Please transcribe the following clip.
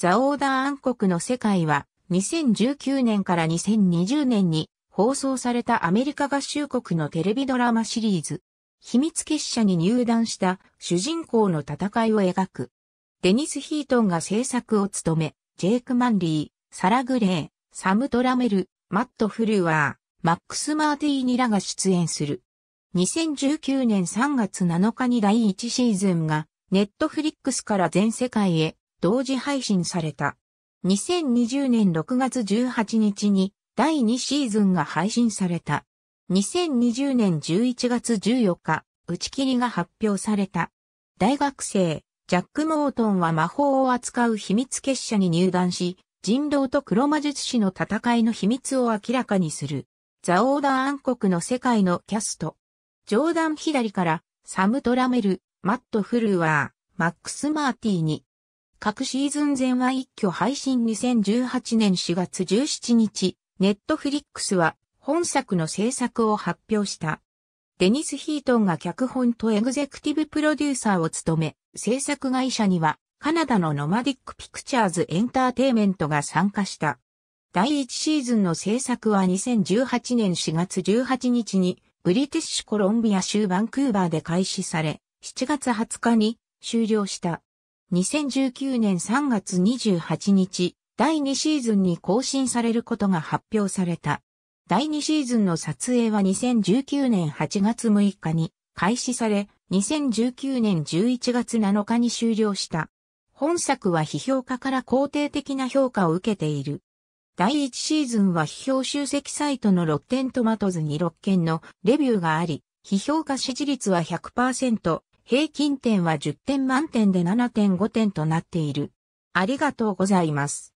ザ・オーダー暗黒の世界は、2019年から2020年に放送されたアメリカ合衆国のテレビドラマシリーズ。秘密結社に入団した主人公の戦いを描く。デニス・ヒートンが制作を務め、ジェイク・マンリー、サラ・グレー、サム・トラメル、マット・フルワー、マックス・マーティーニらが出演する。2019年3月7日に第1シーズンが、ネットフリックスから全世界へ同時配信された。2020年6月18日に第2シーズンが配信された。2020年11月14日、打ち切りが発表された。大学生、ジャック・モートンは魔法を扱う秘密結社に入団し、人狼と黒魔術師の戦いの秘密を明らかにする。ザ・オーダー暗黒の世界のキャスト。ジョーダン左から、サム・トラメル、マット・フルワー、マックス・マーティーに、各シーズン前は一挙配信2018年4月17日、ネットフリックスは本作の制作を発表した。デニス・ヒートンが脚本とエグゼクティブプロデューサーを務め、制作会社にはカナダのノマディック・ピクチャーズ・エンターテイメントが参加した。第1シーズンの制作は2018年4月18日にブリティッシュコロンビア州バンクーバーで開始され、7月20日に終了した。2019年3月28日、第2シーズンに更新されることが発表された。第2シーズンの撮影は2019年8月6日に開始され、2019年11月7日に終了した。本作は批評家から肯定的な評価を受けている。第1シーズンは批評集積サイトのロッテントマトズに6件のレビューがあり、批評家支持率は100%、平均点は10点満点で7.5点となっている。ありがとうございます。